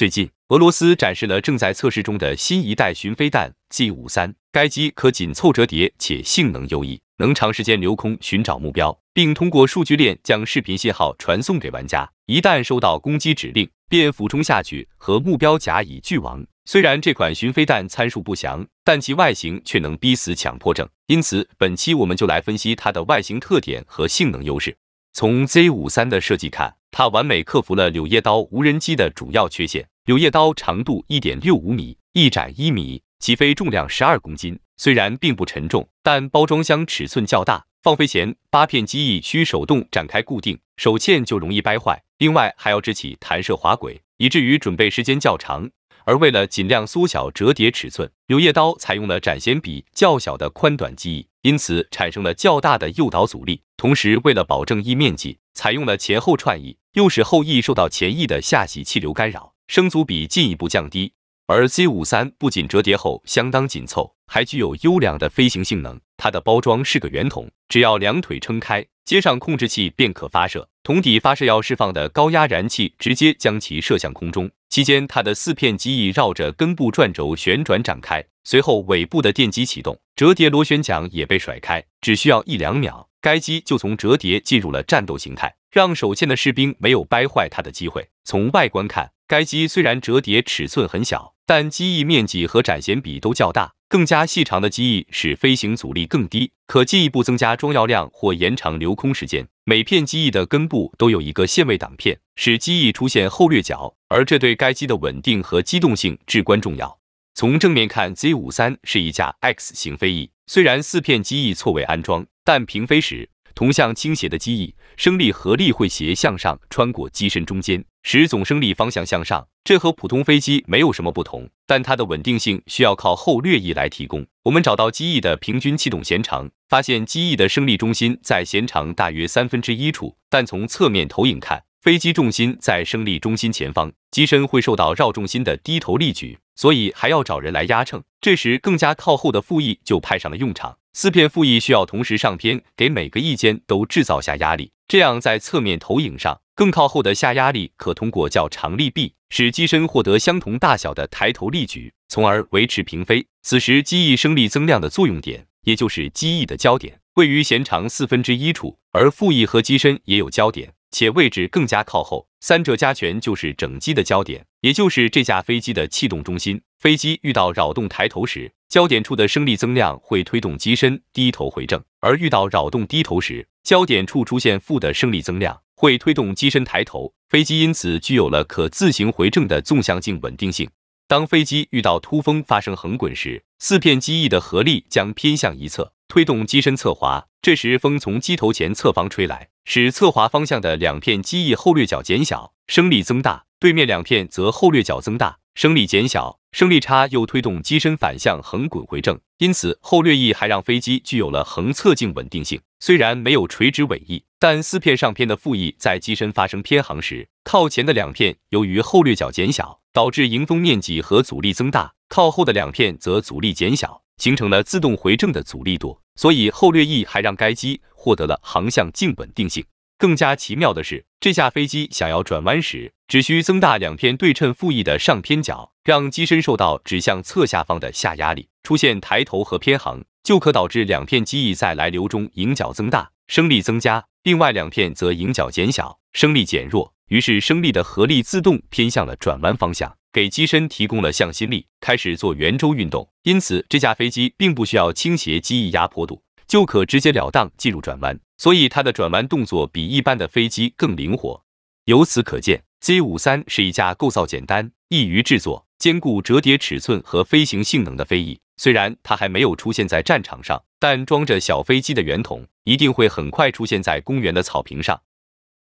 最近，俄罗斯展示了正在测试中的新一代巡飞弹 Z 五三，该机可紧凑折叠且性能优异，能长时间留空寻找目标，并通过数据链将视频信号传送给玩家。一旦收到攻击指令，便俯冲下去和目标甲乙俱亡。虽然这款巡飞弹参数不详，但其外形却能逼死强迫症。因此，本期我们就来分析它的外形特点和性能优势。从 Z 五三的设计看，它完美克服了柳叶刀无人机的主要缺陷。柳叶刀长度一点六五米，翼展一米，起飞重量十二公斤。虽然并不沉重，但包装箱尺寸较大。放飞前，八片机翼需手动展开固定，手欠就容易掰坏。另外，还要支起弹射滑轨，以至于准备时间较长。而为了尽量缩小折叠尺寸，柳叶刀采用了展弦比较小的宽短机翼，因此产生了较大的诱导阻力。同时，为了保证翼面积，采用了前后串翼，又使后翼受到前翼的下洗气流干扰。升阻比进一步降低，而 Z 五三不仅折叠后相当紧凑，还具有优良的飞行性能。它的包装是个圆筒，只要两腿撑开，接上控制器便可发射。筒底发射要释放的高压燃气直接将其射向空中，期间它的四片机翼绕着根部转轴旋转展开，随后尾部的电机启动，折叠螺旋桨也被甩开，只需要一两秒，该机就从折叠进入了战斗形态，让手欠的士兵没有掰坏它的机会。从外观看，该机虽然折叠尺寸很小，但机翼面积和展弦比都较大，更加细长的机翼使飞行阻力更低，可进一步增加装药量或延长留空时间。每片机翼的根部都有一个限位挡片，使机翼出现后掠角，而这对该机的稳定和机动性至关重要。从正面看，Z 五三是一架 X 型飞翼，虽然四片机翼错位安装，但平飞时。同向倾斜的机翼，升力合力会斜向上穿过机身中间，使总升力方向向上。这和普通飞机没有什么不同，但它的稳定性需要靠后掠翼来提供。我们找到机翼的平均气动弦长，发现机翼的升力中心在弦长大约三分之一处，但从侧面投影看。飞机重心在升力中心前方，机身会受到绕重心的低头力矩，所以还要找人来压秤。这时更加靠后的副翼就派上了用场。四片副翼需要同时上偏，给每个翼尖都制造下压力，这样在侧面投影上，更靠后的下压力可通过较长力臂，使机身获得相同大小的抬头力矩，从而维持平飞。此时机翼升力增量的作用点，也就是机翼的焦点，位于弦长四分之一处，而副翼和机身也有焦点。且位置更加靠后，三者加权就是整机的焦点，也就是这架飞机的气动中心。飞机遇到扰动抬头时，焦点处的升力增量会推动机身低头回正；而遇到扰动低头时，焦点处出现负的升力增量，会推动机身抬头。飞机因此具有了可自行回正的纵向静稳定性。当飞机遇到突风发生横滚时，四片机翼的合力将偏向一侧，推动机身侧滑。这时风从机头前侧方吹来，使侧滑方向的两片机翼后掠角减小，升力增大；对面两片则后掠角增大，升力减小，升力差又推动机身反向横滚回正。因此后掠翼还让飞机具有了横侧镜稳定性。虽然没有垂直尾翼，但四片上片的副翼在机身发生偏航时，靠前的两片由于后掠角减小，导致迎风面积和阻力增大；靠后的两片则阻力减小，形成了自动回正的阻力舵。所以后掠翼还让该机获得了航向静稳定性。更加奇妙的是，这架飞机想要转弯时，只需增大两片对称副翼的上偏角，让机身受到指向侧下方的下压力，出现抬头和偏航，就可导致两片机翼在来流中迎角增大，升力增加；另外两片则迎角减小，升力减弱。于是升力的合力自动偏向了转弯方向。给机身提供了向心力，开始做圆周运动，因此这架飞机并不需要倾斜机翼压坡度，就可直截了当进入转弯，所以它的转弯动作比一般的飞机更灵活。由此可见，Z 五三是一架构造简单、易于制作、兼顾折叠、尺寸和飞行性能的飞翼。虽然它还没有出现在战场上，但装着小飞机的圆筒一定会很快出现在公园的草坪上。